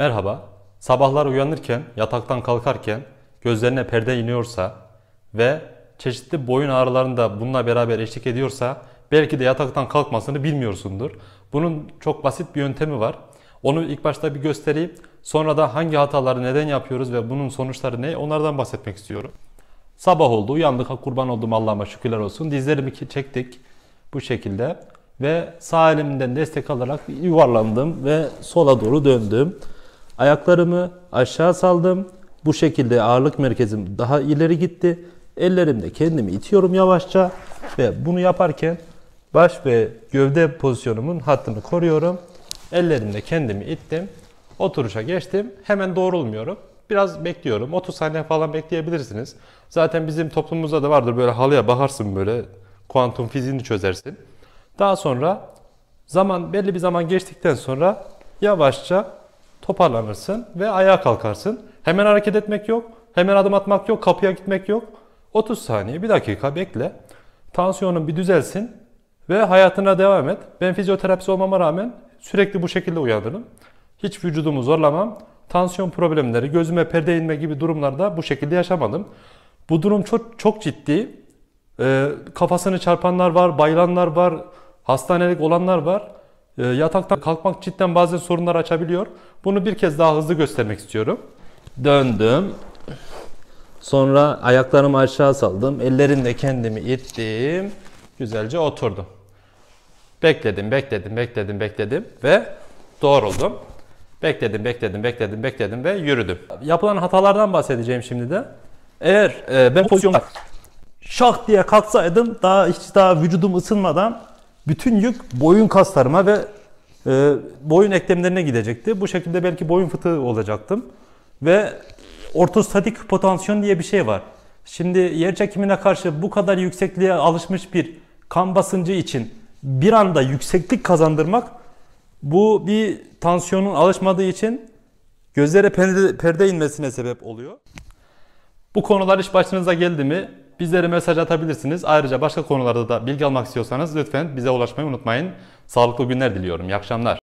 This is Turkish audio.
Merhaba, sabahlar uyanırken, yataktan kalkarken gözlerine perde iniyorsa ve çeşitli boyun ağrılarında bununla beraber eşlik ediyorsa belki de yataktan kalkmasını bilmiyorsundur. Bunun çok basit bir yöntemi var. Onu ilk başta bir göstereyim. Sonra da hangi hataları neden yapıyoruz ve bunun sonuçları ne onlardan bahsetmek istiyorum. Sabah oldu uyandık kurban oldum Allah'ıma şükürler olsun. Dizlerimi çektik bu şekilde ve sağ elimden destek alarak yuvarlandım ve sola doğru döndüm. Ayaklarımı aşağı saldım. Bu şekilde ağırlık merkezim daha ileri gitti. Ellerimle kendimi itiyorum yavaşça ve bunu yaparken baş ve gövde pozisyonumun hattını koruyorum. Ellerimle kendimi ittim. Oturuşa geçtim. Hemen doğrulmuyorum. Biraz bekliyorum. 30 saniye falan bekleyebilirsiniz. Zaten bizim toplumumuzda da vardır böyle halıya bakarsın böyle kuantum fiziğini çözersin. Daha sonra zaman belli bir zaman geçtikten sonra yavaşça toparlanırsın ve ayağa kalkarsın. Hemen hareket etmek yok, hemen adım atmak yok, kapıya gitmek yok. 30 saniye, 1 dakika bekle. Tansiyonun bir düzelsin ve hayatına devam et. Ben fizyoterapist olmama rağmen sürekli bu şekilde uyanırım. Hiç vücudumu zorlamam. Tansiyon problemleri, gözüme perde inme gibi durumlarda bu şekilde yaşamadım. Bu durum çok çok ciddi. Ee, kafasını çarpanlar var, bayılanlar var, hastanelik olanlar var. Ee, yataktan kalkmak cidden bazen sorunlar açabiliyor. Bunu bir kez daha hızlı göstermek istiyorum. Döndüm. Sonra ayaklarımı aşağı saldım. Ellerimle kendimi ittim. Güzelce oturdum. Bekledim, bekledim, bekledim, bekledim ve doğruldum. Bekledim, bekledim, bekledim, bekledim ve yürüdüm. Yapılan hatalardan bahsedeceğim şimdi de. Eğer e, ben pozisyonda şak diye kalksaydım daha hiç daha vücudum ısınmadan bütün yük boyun kaslarıma ve e, boyun eklemlerine gidecekti. Bu şekilde belki boyun fıtığı olacaktım. Ve ortostatik hipotansiyon diye bir şey var. Şimdi yer çekimine karşı bu kadar yüksekliğe alışmış bir kan basıncı için bir anda yükseklik kazandırmak bu bir tansiyonun alışmadığı için gözlere perde, perde inmesine sebep oluyor. Bu konular hiç başınıza geldi mi? Bizlere mesaj atabilirsiniz. Ayrıca başka konularda da bilgi almak istiyorsanız lütfen bize ulaşmayı unutmayın. Sağlıklı günler diliyorum. İyi akşamlar.